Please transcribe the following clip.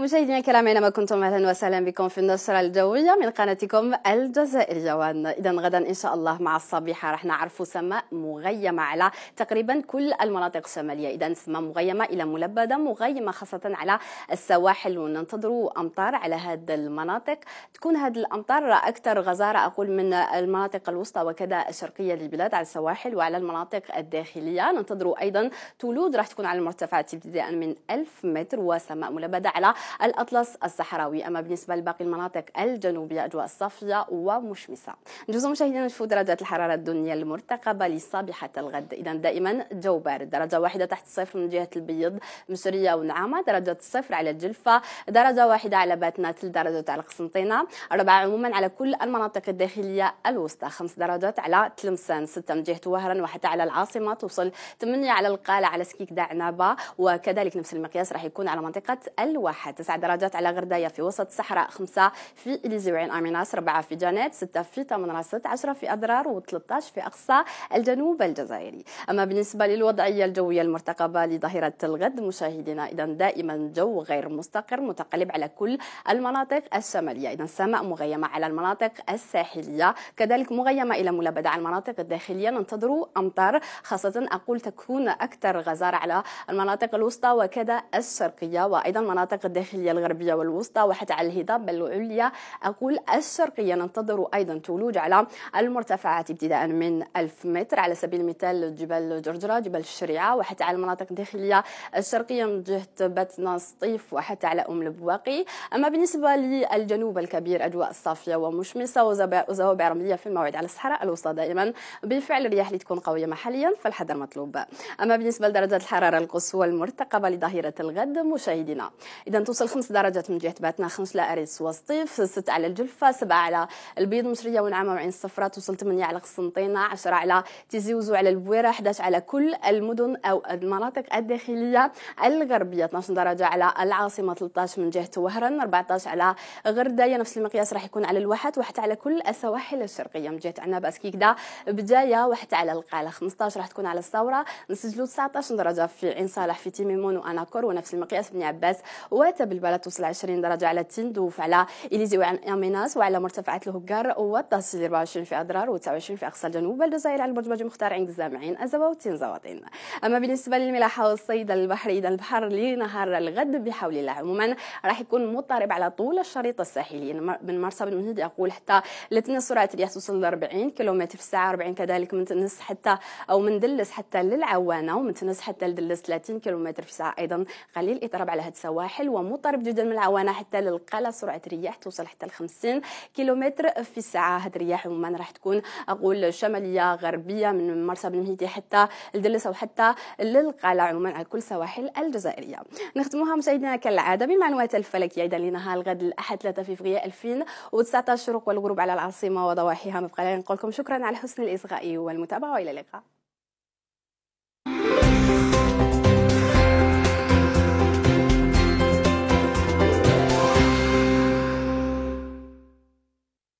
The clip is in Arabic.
مشاهدينا الكرام اينما كنتم اهلا وسهلا بكم في النشره الجويه من قناتكم الجزائريه اذا غدا ان شاء الله مع الصبيحه راح نعرفوا سماء مغيمه على تقريبا كل المناطق الشماليه اذا سماء مغيمه الى ملبده مغيمه خاصه على السواحل وننتظروا امطار على هذه المناطق تكون هذه الامطار اكثر غزاره اقول من المناطق الوسطى وكذا الشرقيه للبلاد على السواحل وعلى المناطق الداخليه ننتظروا ايضا تولود راح تكون على المرتفعات ابتداء من 1000 متر وسماء ملبده على الأطلس الصحراوي أما بالنسبة لباقي المناطق الجنوبية أجواء صافية ومشمسة نجوز مشاهدينا نشوف درجات الحرارة الدنيا المرتقبة لصبيحة الغد إذا دائما جو بارد درجة واحدة تحت الصفر من جهة البيض مصرية ونعامة درجة الصفر على الجلفة درجة واحدة على باتنا ثلاث درجات على قسنطينة أربعة عموما على كل المناطق الداخلية الوسطى خمس درجات على تلمسان ستة من جهة وهران وحتى على العاصمة توصل ثمانية على القالة على سكيك دعنابة وكذلك نفس المقياس راح يكون على منطقة الواحات تسع درجات على غردايه في وسط الصحراء خمسة في إليزي وعين أميناس أربعة في جانيت ستة في تمن راست عشرة في أضرار و13 في أقصى الجنوب الجزائري أما بالنسبة للوضعية الجوية المرتقبة لظهيرة الغد مشاهدينا إذا دائما جو غير مستقر متقلب على كل المناطق الشمالية إذا السماء مغيمة على المناطق الساحلية كذلك مغيمة إلى ملابدة على المناطق الداخلية ننتظر أمطار خاصة أقول تكون أكثر غزارة على المناطق الوسطى وكذا الشرقية وأيضا المناطق الداخلية الداخلية الغربية والوسطى وحتى على الهضاب العليا أقول الشرقية ننتظر أيضا تولوج على المرتفعات ابتداء من 1000 متر على سبيل المثال جبال جرجرة جبال الشريعة وحتى على المناطق الداخلية الشرقية من جهة باتنا سطيف وحتى على أم البواقي أما بالنسبة للجنوب الكبير أجواء صافية ومشمسة وزوابع رملية في الموعد على الصحراء الوسطى دائما بالفعل الرياح اللي تكون قوية محليا فالحذر مطلوب أما بالنسبة لدرجات الحرارة القصوى المرتقبة لظهيرة الغد مشاهدينا إذا توصل خمس درجات من جهه باتنا خمس لأريس وسطيف ست على الجلفه سبعه على البيض مشريه ونعمه وعين الصفراء توصل 8 على قسنطينه 10 على تيزي وزو على البويره 11 على كل المدن او المناطق الداخليه الغربيه 12 درجه على العاصمه 13 من جهه وهران 14 على غردايه نفس المقياس راح يكون على الواحات واحد على كل السواحل الشرقيه من جهه عناب اسكيكدا بدايه واحد على القاله 15 راح تكون على الثوره نسجلوا 19 درجه في عين صالح في تيميمون واناكور ونفس المقياس بني عباس وتبع بالبلاد توصل 20 درجة على تندوف على إليزي وعلى أميناس وعلى مرتفعات الهجار والتصل 24 في أضرار و29 في أقصى الجنوب والجزائر على البرج مختار عند الزامعين أزوا وتنزواطين أما بالنسبة للملاحة والصيد البحري إذا البحر لنهار الغد بحول الله عموما راح يكون مضطرب على طول الشريط الساحلي من مرسى بن مهند يقول حتى لتنا سرعة الرياح توصل ل 40 كيلومتر في الساعة 40 كذلك من تنس حتى أو من دلس حتى للعوانة ومن تنس حتى لدلس 30 كيلومتر في الساعة أيضا قليل إضراب على هاد السواحل ومضطرب مضطرب جدا من العوانه حتى للقلة سرعه الرياح توصل حتى ل 50 كيلومتر في الساعه هاد الرياح عموما راح تكون اقول شماليه غربيه من مرسى بن بنمهيتي حتى لدلسه وحتى للقلة عموما على كل سواحل الجزائريه نختموها مشاهدينا كالعاده بالمعلومات الفلكيه ايضا لنهار الغد الاحد 3 فبراير 2019 الشروق والغروب على العاصمه وضواحيها نبقى نقول لكم شكرا على حسن الاصغاء والمتابعه والى اللقاء Thank you.